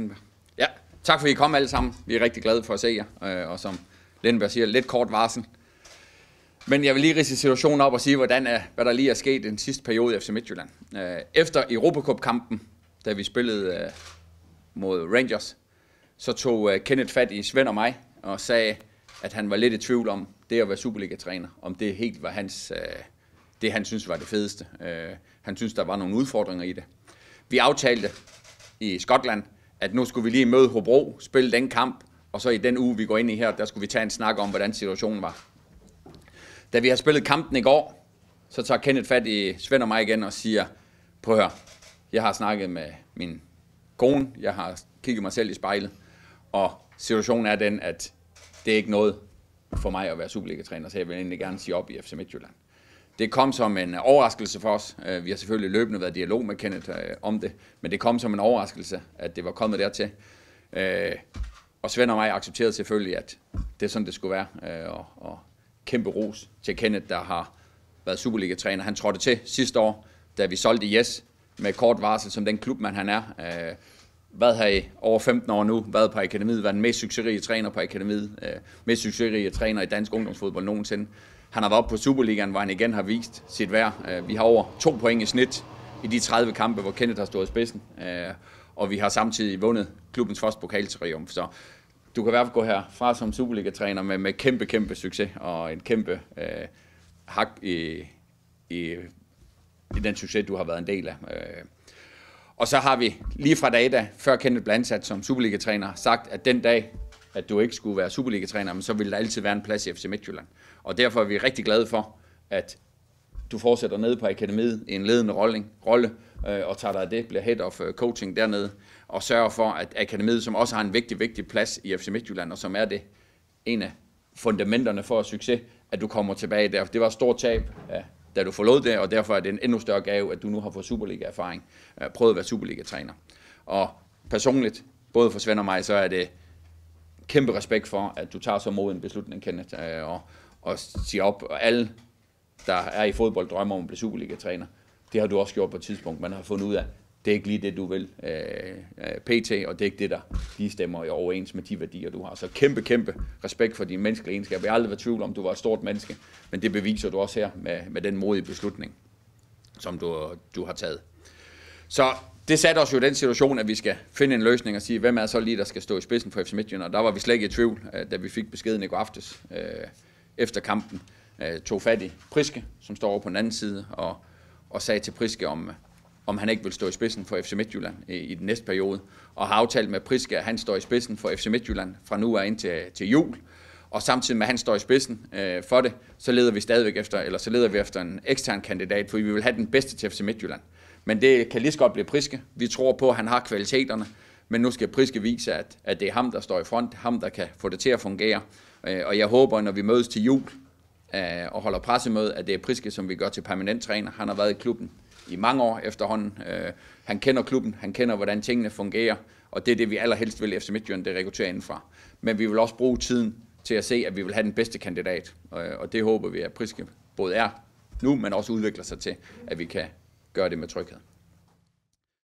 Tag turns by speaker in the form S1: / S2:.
S1: Lindberg. Ja, tak fordi I kom alle sammen. Vi er rigtig glade for at se jer, øh, og som Lindberg siger, lidt kort varsel. Men jeg vil lige rise situationen op og sige, hvordan er, hvad der lige er sket den sidste periode i FC Midtjylland. Øh, efter Europacup-kampen, da vi spillede øh, mod Rangers, så tog Kenneth fat i Svend og mig og sagde, at han var lidt i tvivl om det at være Superliga-træner, om det helt var hans, det, han synes var det fedeste. Han synes, der var nogle udfordringer i det. Vi aftalte i Skotland, at nu skulle vi lige møde Hobro, spille den kamp, og så i den uge, vi går ind i her, der skulle vi tage en snak om, hvordan situationen var. Da vi har spillet kampen i går, så tager Kenneth fat i Svend og mig igen og siger, prøv at høre, jeg har snakket med min kone, jeg har kigget mig selv i spejlet, og situationen er den, at det er ikke noget for mig at være Superliga-træner, så jeg vil egentlig gerne sige op i FC Midtjylland. Det kom som en overraskelse for os. Øh, vi har selvfølgelig løbende været i dialog med Kenneth øh, om det, men det kom som en overraskelse, at det var kommet dertil. Øh, og Svend og mig accepterede selvfølgelig, at det er sådan, det skulle være. Og, og kæmpe ros til Kenneth, der har været Superliga-træner. Han trådte til sidste år, da vi solgte Yes med kort varsel som den klubmand han er været her i over 15 år nu, været på akademiet, været den mest succesrige træner på akademiet, øh, mest succesrige træner i dansk ungdomsfodbold nogensinde. Han har været oppe på Superligaen, hvor han igen har vist sit værd. Øh, vi har over to point i snit i de 30 kampe, hvor Kenneth har stået i spidsen, øh, og vi har samtidig vundet klubbens første pokaltriumf. Så du kan i hvert fald gå herfra som Superliga-træner med, med kæmpe, kæmpe succes og en kæmpe øh, hak i, i, i den succes, du har været en del af. Øh, og så har vi lige fra dag da, før Kenneth Blandsat som Superliga-træner, sagt, at den dag, at du ikke skulle være Superliga-træner, men så ville der altid være en plads i FC Midtjylland. Og derfor er vi rigtig glade for, at du fortsætter nede på akademiet i en ledende rolle, rolle øh, og tager dig af det, bliver head of øh, coaching dernede, og sørger for, at akademiet, som også har en vigtig, vigtig plads i FC Midtjylland, og som er det en af fundamenterne for succes, at du kommer tilbage der. Det var et stort tab af da du forlod det, og derfor er det en endnu større gave, at du nu har fået Superliga-erfaring, øh, prøvet at være Superliga-træner. Og personligt, både for Svend og mig, så er det kæmpe respekt for, at du tager så mod en beslutning, Kenneth, øh, og, og siger op. Og alle, der er i fodbold, drømmer om at blive Superliga-træner. Det har du også gjort på et tidspunkt. Man har fundet ud af, det er ikke lige det, du vil øh, øh pt, og det er ikke det, der lige stemmer i overens med de værdier, du har. Så kæmpe, kæmpe respekt for dine menneskelige egenskaber. Jeg har aldrig været tvivl om, du var et stort menneske, men det beviser du også her med, med den modige beslutning, som du, du har taget. Så det satte os jo i den situation, at vi skal finde en løsning og sige, hvem er så lige, der skal stå i spidsen for FC Midtjylland. Og der var vi slet ikke i tvivl, øh, da vi fik beskeden i går aftes øh, efter kampen. Øh, tog fat i Priske, som står over på den anden side, og, og sagde til Priske om, om han ikke vil stå i spidsen for FC Midtjylland i den næste periode, og har aftalt med Priske, at han står i spidsen for FC Midtjylland fra nu af indtil til jul, og samtidig med, at han står i spidsen øh, for det, så leder vi stadigvæk efter, eller så leder vi efter en ekstern kandidat, fordi vi vil have den bedste til FC Midtjylland. Men det kan lige så godt blive Priske. Vi tror på, at han har kvaliteterne, men nu skal Priske vise, at, at det er ham, der står i front, ham, der kan få det til at fungere. Øh, og jeg håber, når vi mødes til jul øh, og holder pressemøde, at det er Priske, som vi gør til permanent træner. Han har været i klubben i mange år efterhånden. Øh, han kender klubben, han kender, hvordan tingene fungerer, og det er det, vi allerhelst vil FC Midtjylland, det rekrutterer indenfra. Men vi vil også bruge tiden til at se, at vi vil have den bedste kandidat, og, øh, og det håber vi, at Priske både er nu, men også udvikler sig til, at vi kan gøre det med tryghed.